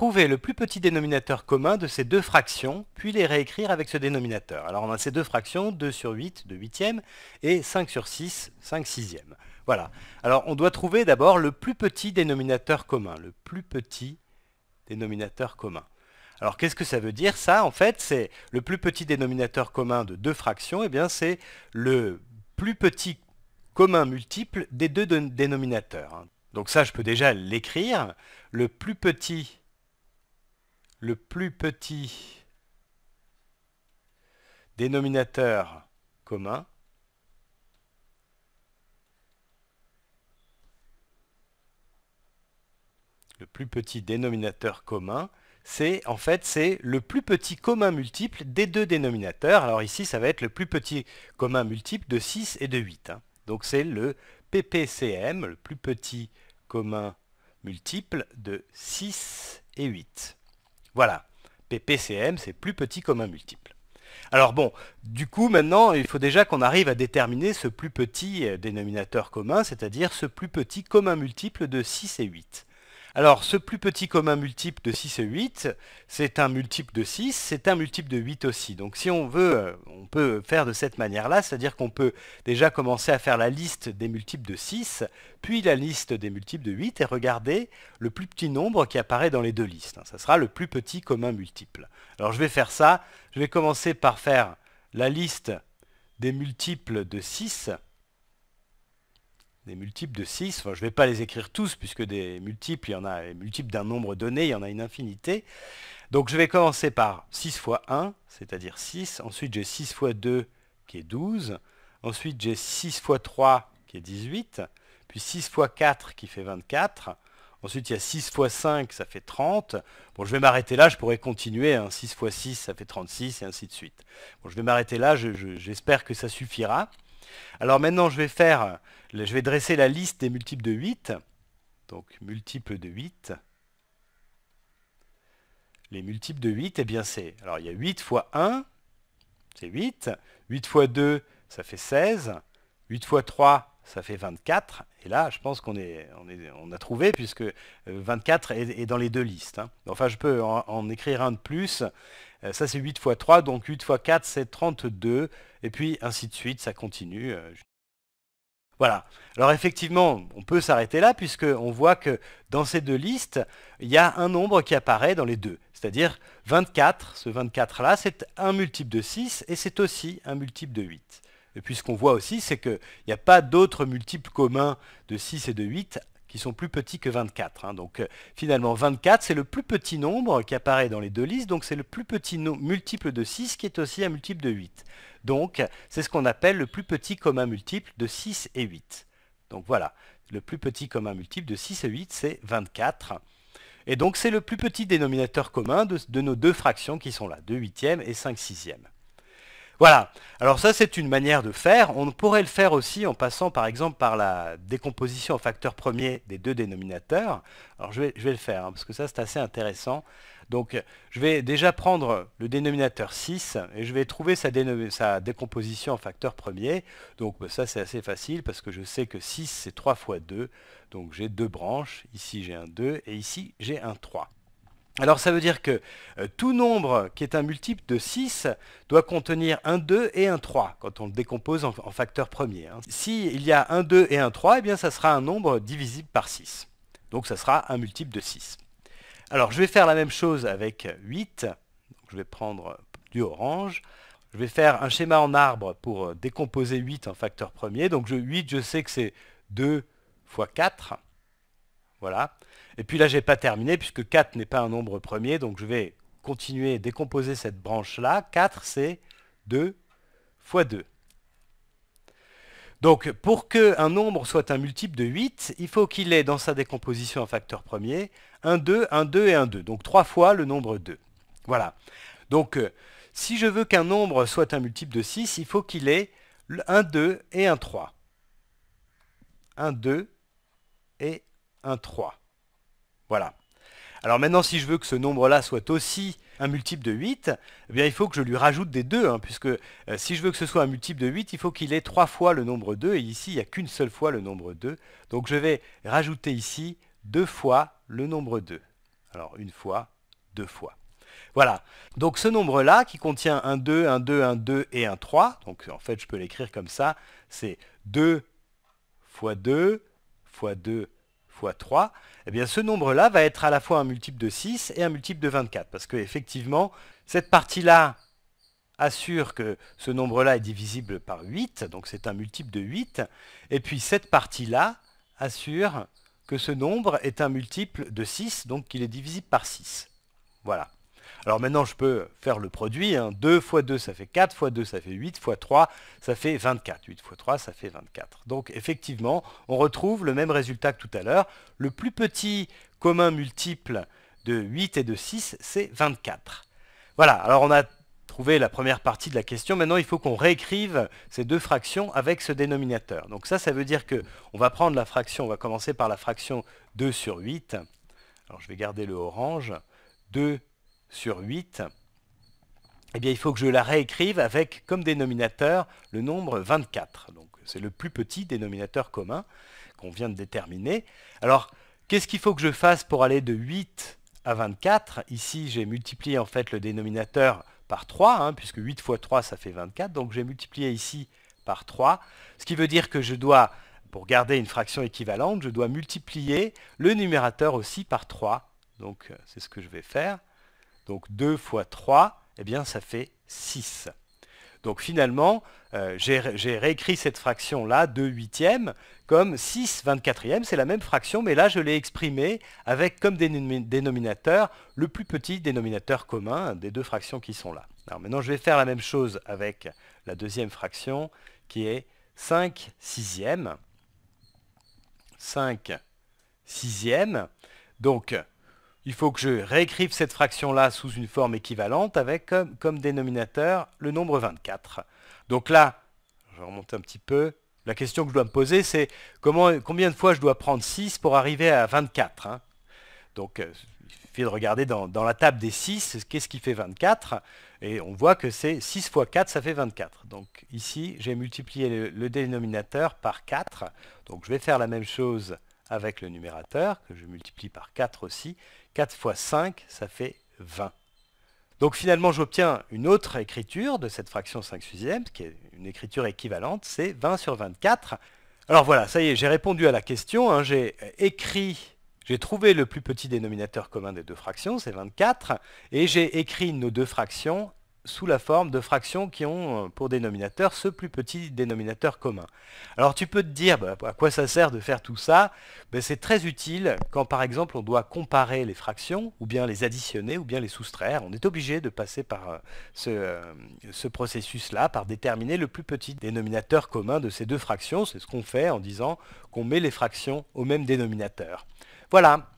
trouver le plus petit dénominateur commun de ces deux fractions, puis les réécrire avec ce dénominateur. Alors on a ces deux fractions, 2 sur 8, 2 huitièmes, et 5 sur 6, 5 sixièmes. Voilà. Alors on doit trouver d'abord le plus petit dénominateur commun, le plus petit dénominateur commun. Alors qu'est-ce que ça veut dire ça En fait, c'est le plus petit dénominateur commun de deux fractions, et eh bien c'est le plus petit commun multiple des deux dénominateurs. Hein. Donc ça, je peux déjà l'écrire. Le plus petit le plus petit dénominateur commun le plus petit dénominateur commun, c'est en fait c'est le plus petit commun multiple des deux dénominateurs. Alors ici, ça va être le plus petit commun multiple de 6 et de 8. Hein. Donc c'est le PPCM, le plus petit commun multiple de 6 et 8. Voilà, PPCM, c'est plus petit commun multiple. Alors bon, du coup maintenant, il faut déjà qu'on arrive à déterminer ce plus petit euh, dénominateur commun, c'est-à-dire ce plus petit commun multiple de 6 et 8. Alors, ce plus petit commun multiple de 6 et 8, c'est un multiple de 6, c'est un multiple de 8 aussi. Donc, si on veut, euh, on peut faire de cette manière-là, c'est-à-dire qu'on peut déjà commencer à faire la liste des multiples de 6, puis la liste des multiples de 8, et regarder le plus petit nombre qui apparaît dans les deux listes. Ça sera le plus petit commun multiple. Alors, je vais faire ça. Je vais commencer par faire la liste des multiples de 6, des multiples de 6. Enfin, je ne vais pas les écrire tous, puisque des multiples, il y en a des multiples d'un nombre donné, il y en a une infinité. Donc je vais commencer par 6 fois 1, c'est-à-dire 6. Ensuite, j'ai 6 fois 2, qui est 12. Ensuite, j'ai 6 fois 3, qui est 18. Puis 6 fois 4, qui fait 24. Ensuite, il y a 6 fois 5, ça fait 30. Bon, je vais m'arrêter là, je pourrais continuer. 6 hein. fois 6, ça fait 36, et ainsi de suite. Bon, je vais m'arrêter là, j'espère que ça suffira. Alors maintenant, je vais faire, je vais dresser la liste des multiples de 8. Donc multiples de 8. Les multiples de 8, eh bien c'est, alors il y a 8 fois 1, c'est 8. 8 fois 2, ça fait 16. 8 fois 3, ça fait 24. Et là, je pense qu'on on a trouvé, puisque 24 euh, est, dans les deux listes. Hein. Enfin, je peux en écrire un de plus euh, ça c'est 8 x 3, donc 8 x 4 c'est 32, et puis ainsi de suite, ça continue. Euh, voilà. Alors effectivement, on peut s'arrêter là puisqu'on voit que dans ces deux listes, il y a un nombre qui apparaît dans les deux. C'est-à-dire 24, ce 24-là, c'est un multiple de 6 et c'est aussi un multiple de 8. Et puis ce qu'on voit aussi, c'est qu'il n'y a pas d'autres multiples communs de 6 et de 8 qui sont plus petits que 24. Hein. Donc euh, finalement 24, c'est le plus petit nombre qui apparaît dans les deux listes, donc c'est le plus petit multiple de 6 qui est aussi un multiple de 8. Donc c'est ce qu'on appelle le plus petit commun multiple de 6 et 8. Donc voilà, le plus petit commun multiple de 6 et 8, c'est 24. Et donc c'est le plus petit dénominateur commun de, de, nos deux fractions qui sont là, 2 huitièmes et 5 sixièmes. Voilà. Alors ça, c'est une manière de faire. On pourrait le faire aussi en passant, par exemple, par la décomposition en facteur premier des deux dénominateurs. Alors je vais, je vais le faire, hein, parce que ça, c'est assez intéressant. Donc je vais déjà prendre le dénominateur 6 et je vais trouver sa, sa décomposition en facteur premier. Donc bah, ça c'est assez facile parce que je sais que 6 c'est 3 fois 2. Donc j'ai deux branches, ici j'ai un 2 et ici j'ai un 3. Alors ça veut dire que euh, tout nombre qui est un multiple de 6 doit contenir un 2 et un 3 quand on le décompose en, facteur premier. premiers. Hein. S'il y a un 2 et un 3, eh bien ça sera un nombre divisible par 6. Donc ça sera un multiple de 6. Alors je vais faire la même chose avec 8. je vais prendre du orange. Je vais faire un schéma en arbre pour euh, décomposer 8 en facteur premier. Donc je, 8, je sais que c'est 2 fois 4. Voilà. Et puis là, je n'ai pas terminé puisque 4 n'est pas un nombre premier. Donc je vais continuer et décomposer cette branche-là. 4, c'est 2 fois 2. Donc pour qu'un nombre soit un multiple de 8, il faut qu'il ait dans sa décomposition en facteur premier, un 2, un 2 et un 2. Donc 3 fois le nombre 2. Voilà. Donc euh, si je veux qu'un nombre soit un multiple de 6, il faut qu'il ait un 2 et un 3. Un 2 et 1, 3. Voilà. Alors maintenant, si je veux que ce nombre-là soit aussi un multiple de 8, eh bien, il faut que je lui rajoute des 2, hein, puisque euh, si je veux que ce soit un multiple de 8, il faut qu'il ait 3 fois le nombre 2, et ici, il n'y a qu'une seule fois le nombre 2. Donc je vais rajouter ici 2 fois le nombre 2. Alors une fois, deux fois. Voilà, donc ce nombre-là, qui contient un 2, un 2, un 2 et un 3, donc en fait je peux l'écrire comme ça, c'est 2 fois 2 fois 2 fois 3, eh bien ce nombre-là va être à la fois un multiple de 6 et un multiple de 24. Parce qu'effectivement, cette partie-là assure que ce nombre-là est divisible par 8, donc c'est un multiple de 8. Et puis cette partie-là assure que ce nombre est un multiple de 6, donc qu'il est divisible par 6. Voilà. Alors maintenant, je peux faire le produit. 2 x 2, ça fait 4, x 2, ça fait 8, x 3, ça fait 24. 8 x 3, ça fait 24. Donc effectivement, on retrouve le même résultat que tout à l'heure. Le plus petit commun multiple de 8 et de 6, c'est 24. Voilà, alors on a trouvé la première partie de la question. Maintenant, il faut qu'on réécrive ces deux fractions avec ce dénominateur. Donc ça, ça veut dire que on va prendre la fraction, on va commencer par la fraction 2 sur 8. Alors je vais garder le orange. 2 sur 8, eh bien, il faut que je la réécrive avec comme dénominateur le nombre 24. Donc, c'est le plus petit dénominateur commun qu'on vient de déterminer. Alors, qu'est-ce qu'il faut que je fasse pour aller de 8 à 24 Ici, j'ai multiplié en fait le dénominateur par 3, hein, puisque 8 fois 3, ça fait 24. Donc, j'ai multiplié ici par 3, ce qui veut dire que je dois, pour garder une fraction équivalente, je dois multiplier le numérateur aussi par 3. Donc, euh, c'est ce que je vais faire. Donc 2 fois 3, eh bien ça fait 6. Donc finalement, euh, j'ai réécrit cette fraction-là, 2 huitièmes, comme 6 24e, c'est la même fraction, mais là je l'ai exprimée avec comme dénominateur le plus petit dénominateur commun des deux fractions qui sont là. Alors maintenant je vais faire la même chose avec la deuxième fraction qui est 5 sixièmes. 5 sixièmes. Donc il faut que je réécrive cette fraction-là sous une forme équivalente avec comme, dénominateur le nombre 24. Donc là, je remonte un petit peu. La question que je dois me poser, c'est combien de fois je dois prendre 6 pour arriver à 24 hein Donc, euh, il suffit de regarder dans, la table des 6, qu'est-ce qui fait 24 Et on voit que c'est 6 fois 4, ça fait 24. Donc ici, j'ai multiplié le dénominateur par 4. Donc je vais faire la même chose avec le numérateur, que je multiplie par 4 aussi. 4 fois 5, ça fait 20. Donc finalement, j'obtiens une autre écriture de cette fraction 5 sixième, qui est une écriture équivalente, c'est 20 sur 24. Alors voilà, ça y est, j'ai répondu à la question, hein. j'ai écrit, j'ai trouvé le plus petit dénominateur commun des deux fractions, c'est 24, et j'ai écrit nos deux fractions sous la forme de fractions qui ont euh, pour dénominateur ce plus petit dénominateur commun. Alors tu peux te dire bah, à quoi ça sert de faire tout ça ben, C'est très utile quand par exemple on doit comparer les fractions ou bien les additionner ou bien les soustraire. On est obligé de passer par euh, ce, euh, ce processus-là, par déterminer le plus petit dénominateur commun de ces deux fractions. C'est ce qu'on fait en disant qu'on met les fractions au même dénominateur. Voilà,